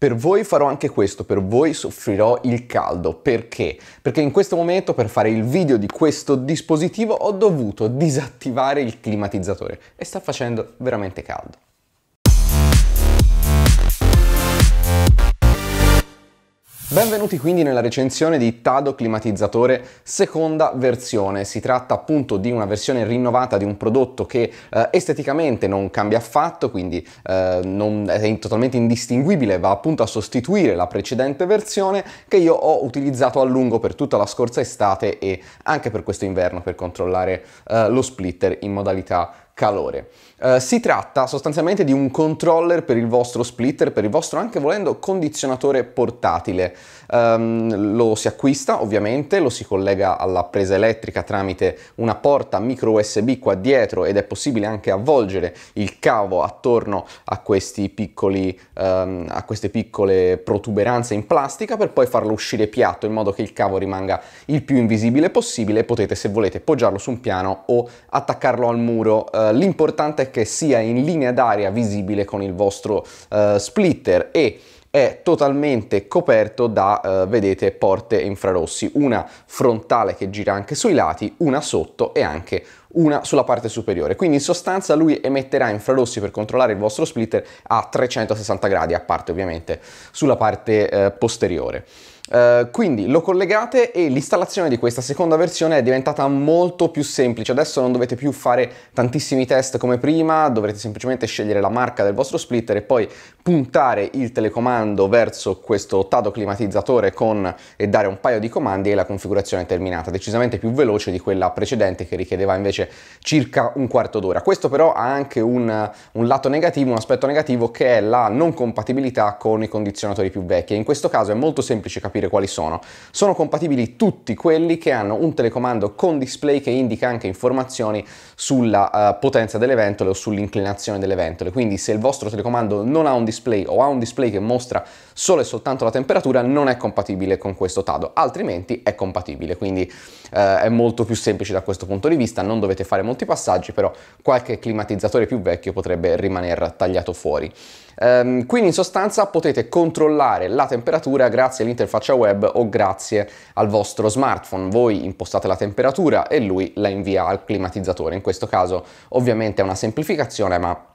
Per voi farò anche questo, per voi soffrirò il caldo. Perché? Perché in questo momento per fare il video di questo dispositivo ho dovuto disattivare il climatizzatore e sta facendo veramente caldo. Benvenuti quindi nella recensione di Tado Climatizzatore seconda versione. Si tratta appunto di una versione rinnovata di un prodotto che eh, esteticamente non cambia affatto, quindi eh, è totalmente indistinguibile, va appunto a sostituire la precedente versione che io ho utilizzato a lungo per tutta la scorsa estate e anche per questo inverno per controllare eh, lo splitter in modalità calore. Eh, si tratta sostanzialmente di un controller per il vostro splitter, per il vostro anche volendo condizionatore portatile. Um, lo si acquista ovviamente, lo si collega alla presa elettrica tramite una porta micro USB qua dietro ed è possibile anche avvolgere il cavo attorno a, piccoli, um, a queste piccole protuberanze in plastica per poi farlo uscire piatto in modo che il cavo rimanga il più invisibile possibile. Potete se volete poggiarlo su un piano o attaccarlo al muro. Uh, l'importante è che sia in linea d'aria visibile con il vostro eh, splitter e è totalmente coperto da, eh, vedete, porte infrarossi, una frontale che gira anche sui lati, una sotto e anche una sulla parte superiore. Quindi in sostanza lui emetterà infrarossi per controllare il vostro splitter a 360 gradi, a parte ovviamente sulla parte eh, posteriore. Uh, quindi lo collegate e l'installazione di questa seconda versione è diventata molto più semplice. Adesso non dovete più fare tantissimi test come prima, dovrete semplicemente scegliere la marca del vostro splitter e poi puntare il telecomando verso questo tado climatizzatore con, e dare un paio di comandi e la configurazione è terminata. Decisamente più veloce di quella precedente che richiedeva invece dice circa un quarto d'ora. Questo però ha anche un, un, lato negativo, un aspetto negativo che è la non compatibilità con i condizionatori più vecchi. In questo caso è molto semplice capire quali sono. Sono compatibili tutti quelli che hanno un telecomando con display che indica anche informazioni sulla uh, potenza delle ventole o sull'inclinazione delle ventole. Quindi se il vostro telecomando non ha un display o ha un display che mostra solo e soltanto la temperatura non è compatibile con questo TADO, altrimenti è compatibile. Quindi uh, è molto più semplice da questo punto di vista, non dovete dovete fare molti passaggi, però qualche climatizzatore più vecchio potrebbe rimanere tagliato fuori. Um, quindi in sostanza potete controllare la temperatura grazie all'interfaccia web o grazie al vostro smartphone. Voi impostate la temperatura e lui la invia al climatizzatore. In questo caso ovviamente è una semplificazione, ma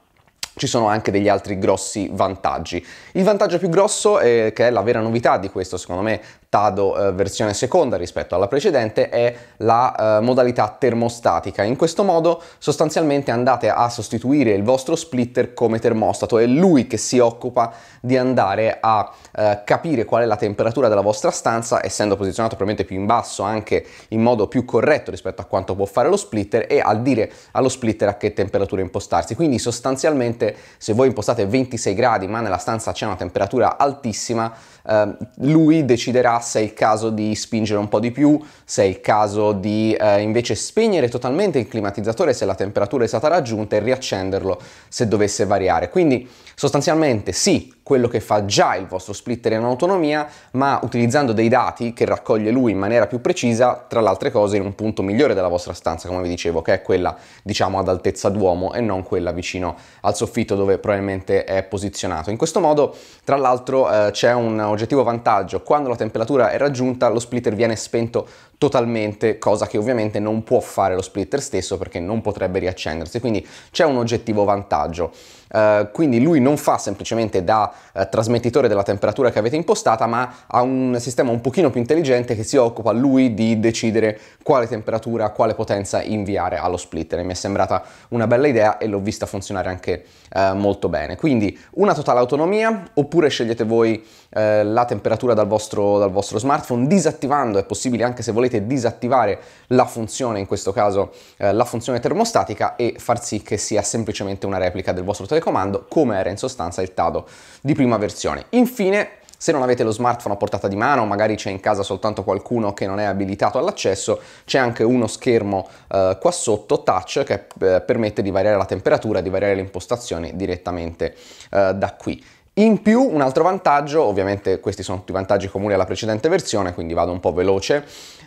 ci sono anche degli altri grossi vantaggi. Il vantaggio più grosso, è, che è la vera novità di questo secondo me TADO eh, versione seconda rispetto alla precedente è la eh, modalità termostatica. In questo modo sostanzialmente andate a sostituire il vostro splitter come termostato, è lui che si occupa di andare a eh, capire qual è la temperatura della vostra stanza, essendo posizionato probabilmente più in basso anche in modo più corretto rispetto a quanto può fare lo splitter e al dire allo splitter a che temperatura impostarsi. Quindi sostanzialmente se voi impostate 26 gradi ma nella stanza c'è una temperatura altissima, Ehm, lui deciderà se è il caso di spingere un po' di più, se è il caso di eh, invece spegnere totalmente il climatizzatore se la temperatura è stata raggiunta e riaccenderlo se dovesse variare. Quindi sostanzialmente sì, quello che fa già il vostro splitter in autonomia, ma utilizzando dei dati che raccoglie lui in maniera più precisa, tra le altre cose in un punto migliore della vostra stanza, come vi dicevo, che è quella diciamo ad altezza d'uomo e non quella vicino al soffitto dove probabilmente è posizionato. In questo modo, tra l'altro, eh, c'è un oggettivo vantaggio, quando la temperatura è raggiunta lo splitter viene spento totalmente, cosa che ovviamente non può fare lo splitter stesso perché non potrebbe riaccendersi, quindi c'è un oggettivo vantaggio. Uh, quindi lui non fa semplicemente da uh, trasmettitore della temperatura che avete impostata, ma ha un sistema un pochino più intelligente che si occupa lui di decidere quale temperatura, quale potenza inviare allo splitter. E mi è sembrata una bella idea e l'ho vista funzionare anche uh, molto bene. Quindi una totale autonomia, oppure scegliete voi la temperatura dal vostro, dal vostro smartphone, disattivando, è possibile anche se volete volete disattivare la funzione, in questo caso eh, la funzione termostatica e far sì che sia semplicemente una replica del vostro telecomando come era in sostanza il Tado di prima versione. Infine se non avete lo smartphone a portata di mano, magari c'è in casa soltanto qualcuno che non è abilitato all'accesso, c'è anche uno schermo eh, qua sotto, touch, che eh, permette di variare la temperatura, di variare le impostazioni direttamente eh, da qui. In più un altro vantaggio, ovviamente questi sono tutti vantaggi comuni alla precedente versione, quindi vado un po' veloce,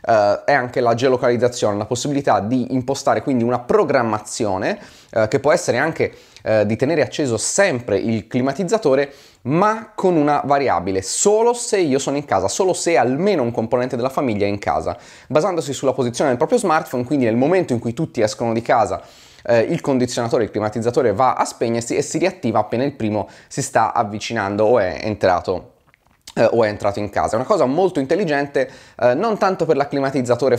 eh, è anche la geolocalizzazione, la possibilità di impostare quindi una programmazione eh, che può essere anche eh, di tenere acceso sempre il climatizzatore ma con una variabile, solo se io sono in casa, solo se almeno un componente della famiglia è in casa, basandosi sulla posizione del proprio smartphone, quindi nel momento in cui tutti escono di casa eh, il condizionatore, il climatizzatore va a spegnersi e si riattiva appena il primo si sta avvicinando o è entrato eh, o è entrato in casa. È una cosa molto intelligente, eh, non tanto per,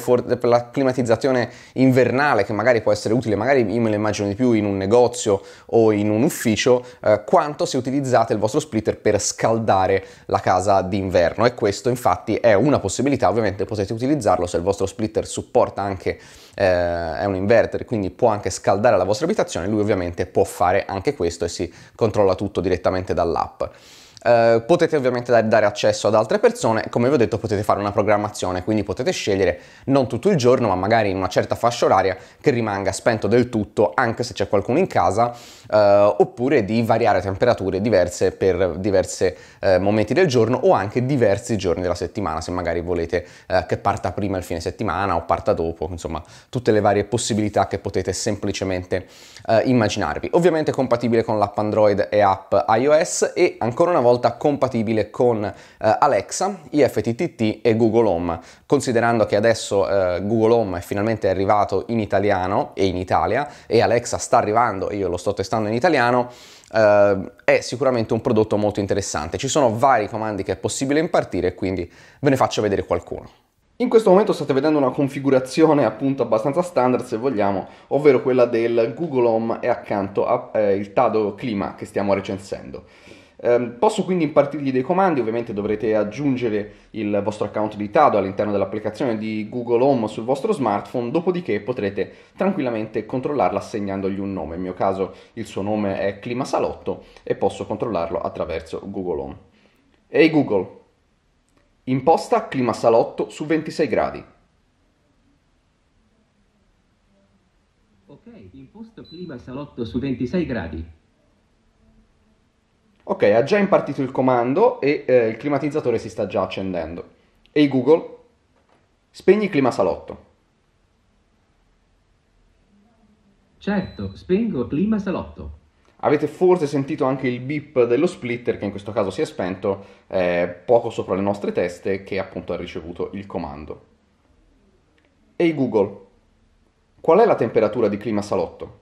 for- per la climatizzazione invernale, che magari può essere utile, magari io me la immagino di più in un negozio o in un ufficio, eh, quanto se utilizzate il vostro splitter per scaldare la casa d'inverno. E questo infatti è una possibilità, ovviamente potete utilizzarlo se il vostro splitter supporta anche, eh, è un inverter, quindi può anche scaldare la vostra abitazione, lui ovviamente può fare anche questo e si controlla tutto direttamente dall'app. Eh, potete ovviamente dare accesso ad altre persone, come vi ho detto potete fare una programmazione, quindi potete scegliere non tutto il giorno ma magari in una certa fascia oraria che rimanga spento del tutto anche se c'è qualcuno in casa eh, oppure di variare temperature diverse per diversi eh, momenti del giorno o anche diversi giorni della settimana se magari volete eh, che parta prima il fine settimana o parta dopo, insomma tutte le varie possibilità che potete semplicemente eh, immaginarvi. Ovviamente è compatibile con l'app Android e app iOS e ancora una volta volta compatibile con eh, Alexa, IFTTT e Google Home. Considerando che adesso eh, Google Home è finalmente arrivato in italiano e in Italia e Alexa sta arrivando e io lo sto testando in italiano, Uh, è sicuramente un prodotto molto interessante. Ci sono vari comandi che è possibile impartire, quindi ve ne faccio vedere qualcuno. In questo momento state vedendo una configurazione appunto abbastanza standard se vogliamo, ovvero quella del Google Home e accanto al eh, TADO Clima che stiamo recensendo. Ehm, posso quindi impartirgli dei comandi, ovviamente dovrete aggiungere il vostro account di Tado all'interno dell'applicazione di Google Home sul vostro smartphone, dopodiché potrete tranquillamente controllarla assegnandogli un nome. In mio caso il suo nome è Clima Salotto e posso controllarlo attraverso Google Home. Ehi hey Google, imposta Clima Salotto su 26 gradi. Ok, imposta Clima Salotto su 26 gradi. Ok, ha già impartito il comando e eh, il climatizzatore si sta già accendendo. Ehi hey Google, spegni il clima salotto. Certo, spengo clima salotto. Avete forse sentito anche il beep dello splitter che in questo caso si è spento eh, poco sopra le nostre teste che appunto ha ricevuto il comando. Ehi hey Google, qual è la temperatura di clima salotto?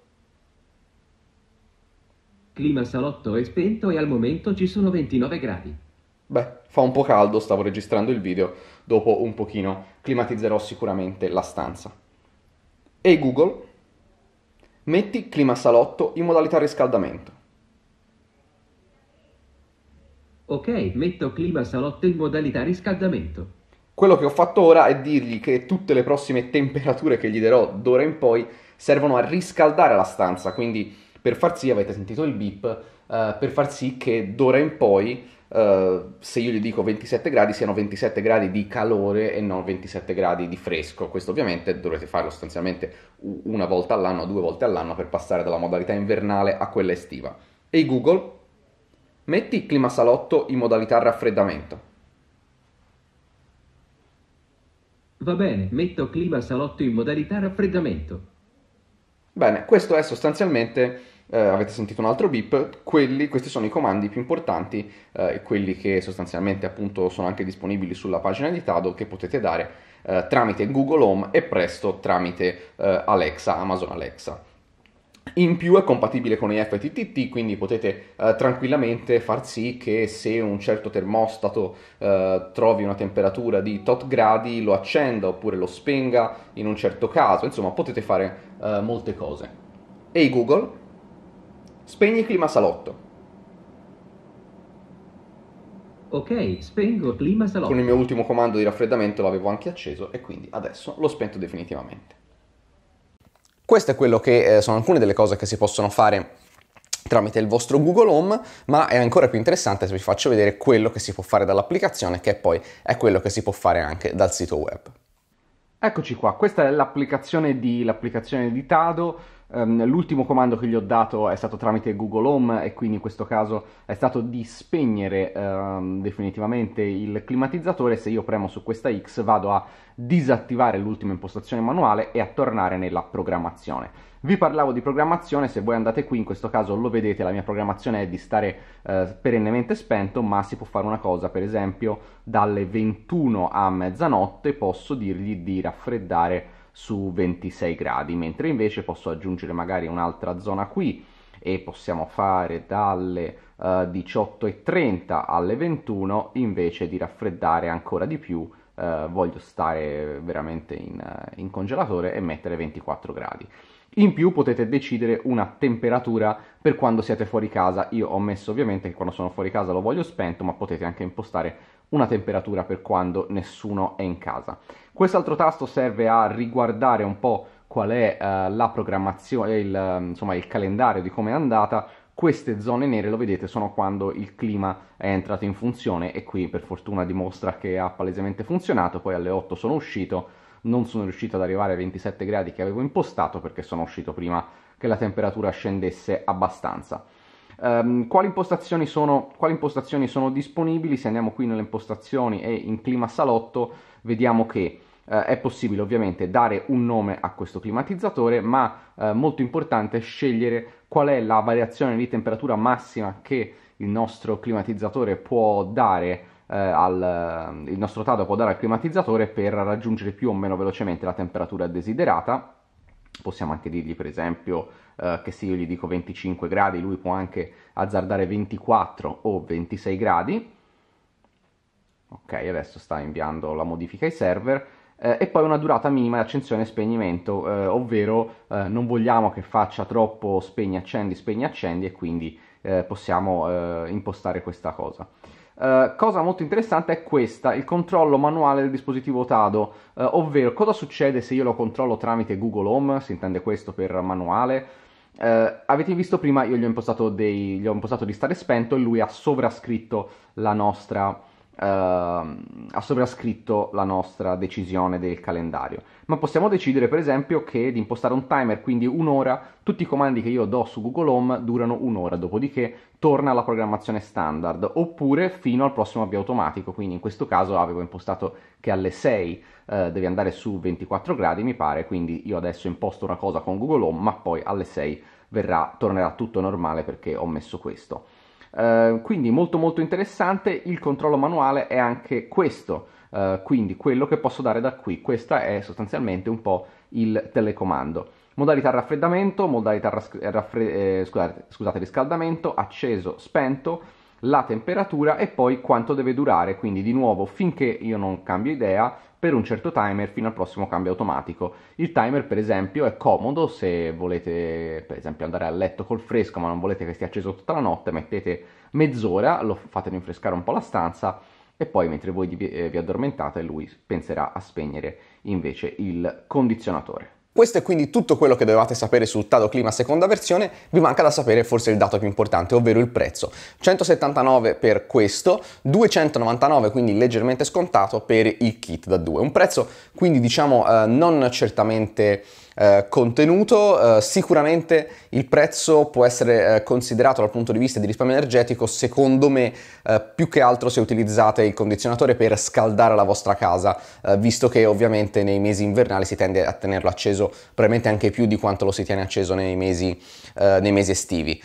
Clima salotto è spento e al momento ci sono 29 gradi. Beh, fa un po' caldo, stavo registrando il video, dopo un pochino climatizzerò sicuramente la stanza. E hey Google, metti clima salotto in modalità riscaldamento. Ok, metto clima salotto in modalità riscaldamento. Quello che ho fatto ora è dirgli che tutte le prossime temperature che gli darò d'ora in poi servono a riscaldare la stanza, quindi per far sì, avete sentito il beep, eh, per far sì che d'ora in poi, eh, se io gli dico 27 gradi, siano 27 gradi di calore e non 27 gradi di fresco. Questo ovviamente dovrete farlo sostanzialmente una volta all'anno, due volte all'anno per passare dalla modalità invernale a quella estiva. E Google, metti clima salotto in modalità raffreddamento. Va bene, metto clima salotto in modalità raffreddamento. Bene, questo è sostanzialmente eh, avete sentito un altro beep, quelli, questi sono i comandi più importanti eh, quelli che sostanzialmente appunto sono anche disponibili sulla pagina di Tado che potete dare eh, tramite Google Home e presto tramite eh, Alexa, Amazon Alexa. In più è compatibile con i FTTT, quindi potete eh, tranquillamente far sì che se un certo termostato eh, trovi una temperatura di tot gradi lo accenda oppure lo spenga in un certo caso, insomma potete fare eh, molte cose. E hey Google? Spegni il clima salotto. Ok, spengo clima salotto. Con il mio ultimo comando di raffreddamento l'avevo anche acceso e quindi adesso l'ho spento definitivamente. Questo è quello che eh, sono alcune delle cose che si possono fare tramite il vostro Google Home, ma è ancora più interessante se vi faccio vedere quello che si può fare dall'applicazione, che poi è quello che si può fare anche dal sito web. Eccoci qua, questa è l'applicazione di, l'applicazione di Tado Um, l'ultimo comando che gli ho dato è stato tramite Google Home e quindi in questo caso è stato di spegnere um, definitivamente il climatizzatore. Se io premo su questa X vado a disattivare l'ultima impostazione manuale e a tornare nella programmazione. Vi parlavo di programmazione, se voi andate qui in questo caso lo vedete, la mia programmazione è di stare eh, perennemente spento, ma si può fare una cosa, per esempio dalle 21 a mezzanotte posso dirgli di raffreddare su 26 gradi, mentre invece posso aggiungere magari un'altra zona qui e possiamo fare dalle uh, eh, 18.30 alle 21 invece di raffreddare ancora di più Uh, voglio stare veramente in, uh, in, congelatore e mettere 24 gradi. In più potete decidere una temperatura per quando siete fuori casa, io ho messo ovviamente che quando sono fuori casa lo voglio spento, ma potete anche impostare una temperatura per quando nessuno è in casa. Quest'altro tasto serve a riguardare un po' qual è uh, la programmazione, il, insomma il calendario di come è andata. Queste zone nere, lo vedete, sono quando il clima è entrato in funzione e qui per fortuna dimostra che ha palesemente funzionato, poi alle 8 sono uscito, non sono riuscito ad arrivare ai 27 gradi che avevo impostato perché sono uscito prima che la temperatura scendesse abbastanza. Um, quali, impostazioni sono, quali, impostazioni sono, disponibili? Se andiamo qui nelle impostazioni e in clima salotto vediamo che uh, è possibile ovviamente dare un nome a questo climatizzatore, ma uh, molto importante è scegliere qual è la variazione di temperatura massima che il nostro climatizzatore può dare eh, al, il nostro dado può dare al climatizzatore per raggiungere più o meno velocemente la temperatura desiderata possiamo anche dirgli per esempio eh, che se io gli dico 25 gradi lui può anche azzardare 24 o 26 gradi ok adesso sta inviando la modifica ai server eh, e poi una durata minima di accensione e spegnimento eh, ovvero eh, non vogliamo che faccia troppo spegni accendi spegni accendi e quindi eh, possiamo eh, impostare questa cosa eh, cosa molto interessante è questa, il controllo manuale del dispositivo Tado, uh, ovvero cosa succede se io lo controllo tramite Google Home, si intende questo per manuale. Uh, avete visto prima, io gli ho, impostato dei, gli ho impostato di stare spento e lui ha sovrascritto la nostra Ehm, ha sovrascritto la nostra decisione del calendario. Ma possiamo decidere, per esempio, che di impostare un timer, quindi un'ora, tutti i comandi che io do su Google Home durano un'ora, dopodiché torna alla programmazione standard, oppure fino al prossimo avvio automatico, quindi in questo caso avevo impostato che alle 6 eh, devi andare su 24 gradi, mi pare, quindi io adesso imposto una cosa con Google Home, ma poi alle 6 verrà, tornerà tutto normale perché ho messo questo. Eh, quindi molto molto interessante, il controllo manuale è anche questo, eh, quindi quello che posso dare da qui, questa è sostanzialmente un po' il telecomando. Modalità raffreddamento, modalità eh, raffre- eh, scusate, scusate, riscaldamento, acceso, spento, la temperatura e poi quanto deve durare, quindi di nuovo finché io non cambio idea per un certo timer fino al prossimo cambio automatico. Il timer, per esempio, è comodo se volete, per esempio, andare a letto col fresco, ma non volete che stia acceso tutta la notte, mettete mezz'ora, lo fate rinfrescare un po' la stanza e poi mentre voi vi eh, addormentate lui penserà a spegnere invece il condizionatore. Questo è quindi tutto quello che dovevate sapere sul Tado Clima seconda versione, vi manca da sapere forse il dato più importante, ovvero il prezzo. 179 per questo, 299 quindi leggermente scontato per il kit da 2. Un prezzo quindi diciamo eh, non certamente eh, contenuto. Eh, sicuramente il prezzo può essere eh, considerato dal punto di vista di risparmio energetico, secondo me, eh, più che altro se utilizzate il condizionatore per scaldare la vostra casa, visto che ovviamente nei mesi invernali si tende a tenerlo acceso probabilmente anche più di quanto lo si tiene acceso nei mesi, nei mesi estivi.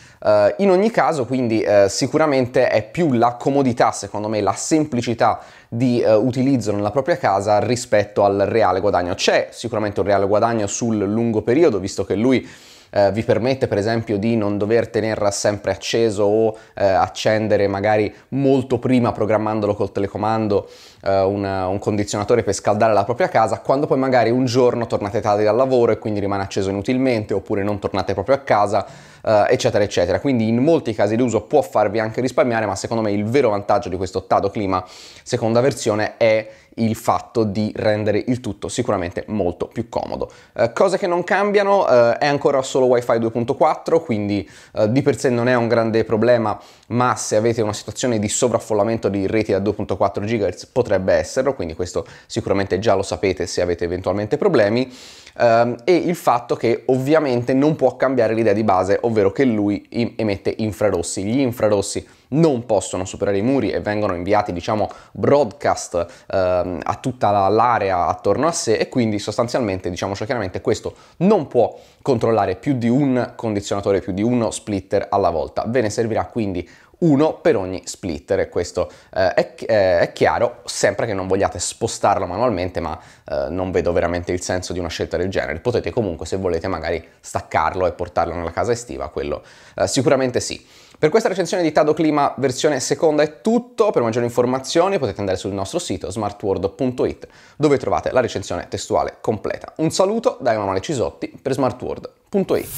in ogni caso, quindi sicuramente è più la comodità, secondo me, la semplicità di eh, utilizzo nella propria casa rispetto al reale guadagno. C'è sicuramente un reale guadagno sul lungo periodo, visto che lui eh, vi permette per esempio di non dover tenerla sempre acceso o eh, accendere magari molto prima programmandolo col telecomando eh, un, un, condizionatore per scaldare la propria casa quando poi magari un giorno tornate tardi dal lavoro e quindi rimane acceso inutilmente oppure non tornate proprio a casa eh, eccetera eccetera quindi in molti casi d'uso può farvi anche risparmiare ma secondo me il vero vantaggio di questo Tado clima seconda versione è il fatto di rendere il tutto sicuramente molto più comodo. Eh, cose che non cambiano, eh, è ancora solo WiFi 2.4, quindi eh, di per sé non è un grande problema ma se avete una situazione di sovraffollamento di reti da 2.4 GHz potrebbe esserlo, quindi questo sicuramente già lo sapete se avete eventualmente problemi, ehm, e il fatto che ovviamente non può cambiare l'idea di base, ovvero che lui emette infrarossi. Gli infrarossi non possono superare i muri e vengono inviati, diciamo, broadcast ehm, a tutta l'area attorno a sé e quindi sostanzialmente, diciamoci chiaramente, questo non può controllare più di un condizionatore, più di uno splitter alla volta. Ve ne servirà quindi uno per ogni splitter e questo eh, è, eh, è, chiaro sempre che non vogliate spostarlo manualmente ma eh, non vedo veramente il senso di una scelta del genere potete comunque se volete magari staccarlo e portarlo nella casa estiva quello eh, sicuramente sì per questa recensione di Tado Clima versione seconda è tutto, per maggiori informazioni potete andare sul nostro sito smartworld.it dove trovate la recensione testuale completa. Un saluto da Emanuele Cisotti per smartworld.it.